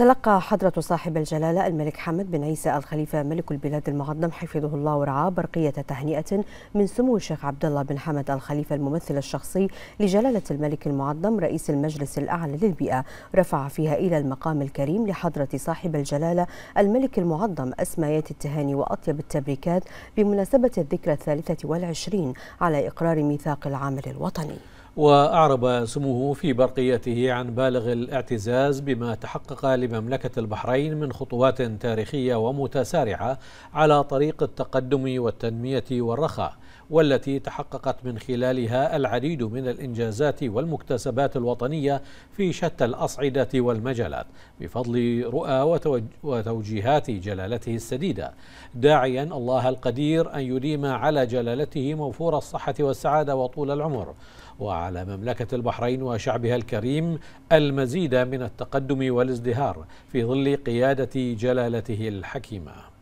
تلقى حضرة صاحب الجلالة الملك حمد بن عيسى الخليفة ملك البلاد المعظم حفظه الله ورعاه برقية تهنئة من سمو الشيخ عبد الله بن حمد الخليفة الممثل الشخصي لجلالة الملك المعظم رئيس المجلس الأعلى للبيئة رفع فيها إلى المقام الكريم لحضرة صاحب الجلالة الملك المعظم أسمايات التهاني وأطيب التبريكات بمناسبة الذكرى الثالثة والعشرين على إقرار ميثاق العمل الوطني وأعرب سموه في برقيته عن بالغ الاعتزاز بما تحقق لمملكة البحرين من خطوات تاريخية ومتسارعة على طريق التقدم والتنمية والرخاء والتي تحققت من خلالها العديد من الإنجازات والمكتسبات الوطنية في شتى الأصعدة والمجالات بفضل رؤى وتوجيهات جلالته السديدة داعيا الله القدير أن يديم على جلالته موفور الصحة والسعادة وطول العمر وعلى مملكة البحرين وشعبها الكريم المزيد من التقدم والازدهار في ظل قيادة جلالته الحكيمة